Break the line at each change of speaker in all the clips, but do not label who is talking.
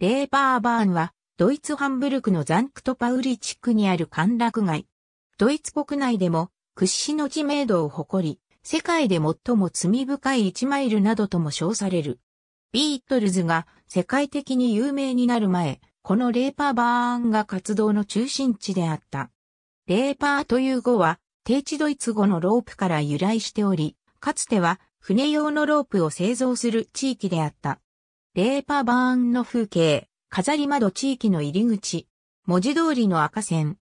レーバーバーンは、ドイツハンブルクのザンクトパウリ地区にある歓楽街。ドイツ国内でも屈指の知名度を誇り、世界で最も罪深い1マイルなどとも称される。ビートルズが世界的に有名になる前、このレーパーバーンが活動の中心地であった。レーパーという語は、低地ドイツ語のロープから由来しており、かつては船用のロープを製造する地域であった。レーパーバーンの風景、飾り窓地域の入り口、文字通りの赤線。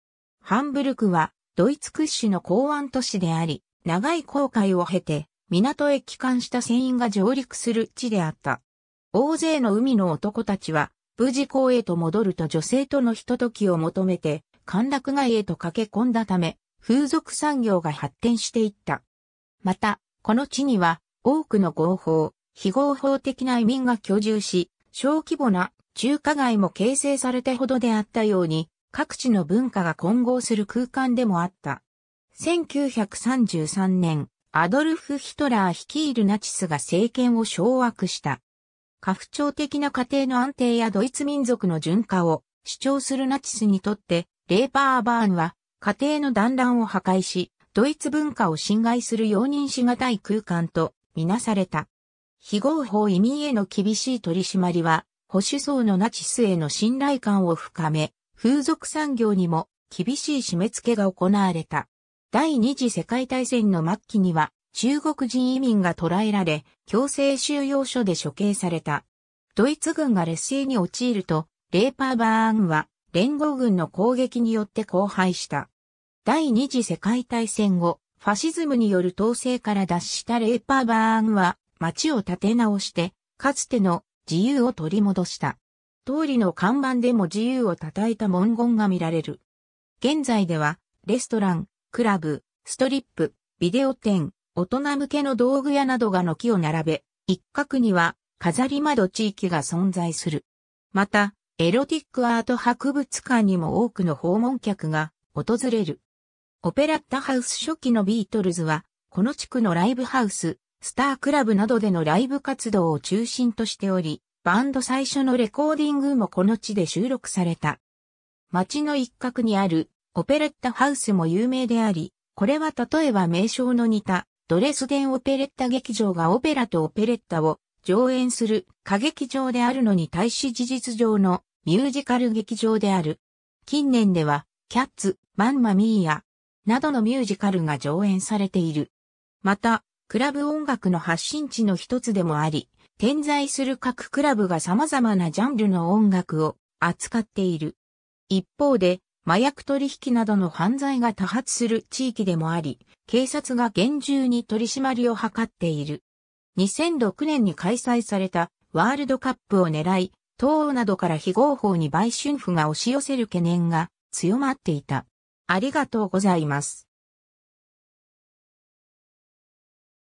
ハンブルクは、ドイツ屈指の港湾都市であり、長い航海を経て、港へ帰還した船員が上陸する地であった。大勢の海の男たちは、無事港へと戻ると女性とのひとときを求めて、歓楽街へと駆け込んだため、風俗産業が発展していった。また、この地には、多くの合法、非合法的な移民が居住し、小規模な中華街も形成されたほどであったように、各地の文化が混合する空間でもあった。1933年、アドルフ・ヒトラー率いるナチスが政権を掌握した。家父長的な家庭の安定やドイツ民族の純化を主張するナチスにとって、レーパーバーンは家庭の団乱を破壊し、ドイツ文化を侵害する容認し難い空間とみなされた。非合法移民への厳しい取り締まりは、保守層のナチスへの信頼感を深め、風俗産業にも厳しい締め付けが行われた。第二次世界大戦の末期には、中国人移民が捕らえられ、強制収容所で処刑された。ドイツ軍が劣勢に陥ると、レーパーバーンは連合軍の攻撃によって荒廃した。第二次世界大戦後、ファシズムによる統制から脱したレーパーバーンは、町を立て直して、かつての自由を取り戻した。通りの看板でも自由を称えた文言が見られる。現在では、レストラン、クラブ、ストリップ、ビデオ店、大人向けの道具屋などが軒を並べ、一角には飾り窓地域が存在する。また、エロティックアート博物館にも多くの訪問客が訪れる。オペラッタハウス初期のビートルズは、この地区のライブハウス、スタークラブなどでのライブ活動を中心としており、バンド最初のレコーディングもこの地で収録された。街の一角にあるオペレッタハウスも有名であり、これは例えば名称の似たドレスデンオペレッタ劇場がオペラとオペレッタを上演する歌劇場であるのに対し事実上のミュージカル劇場である。近年ではキャッツ、マンマミーアなどのミュージカルが上演されている。また、クラブ音楽の発信地の一つでもあり、点在する各クラブが様々なジャンルの音楽を扱っている。一方で、麻薬取引などの犯罪が多発する地域でもあり、警察が厳重に取り締まりを図っている。2006年に開催されたワールドカップを狙い、東欧などから非合法に売春婦が押し寄せる懸念が強まっていた。ありがとうございます。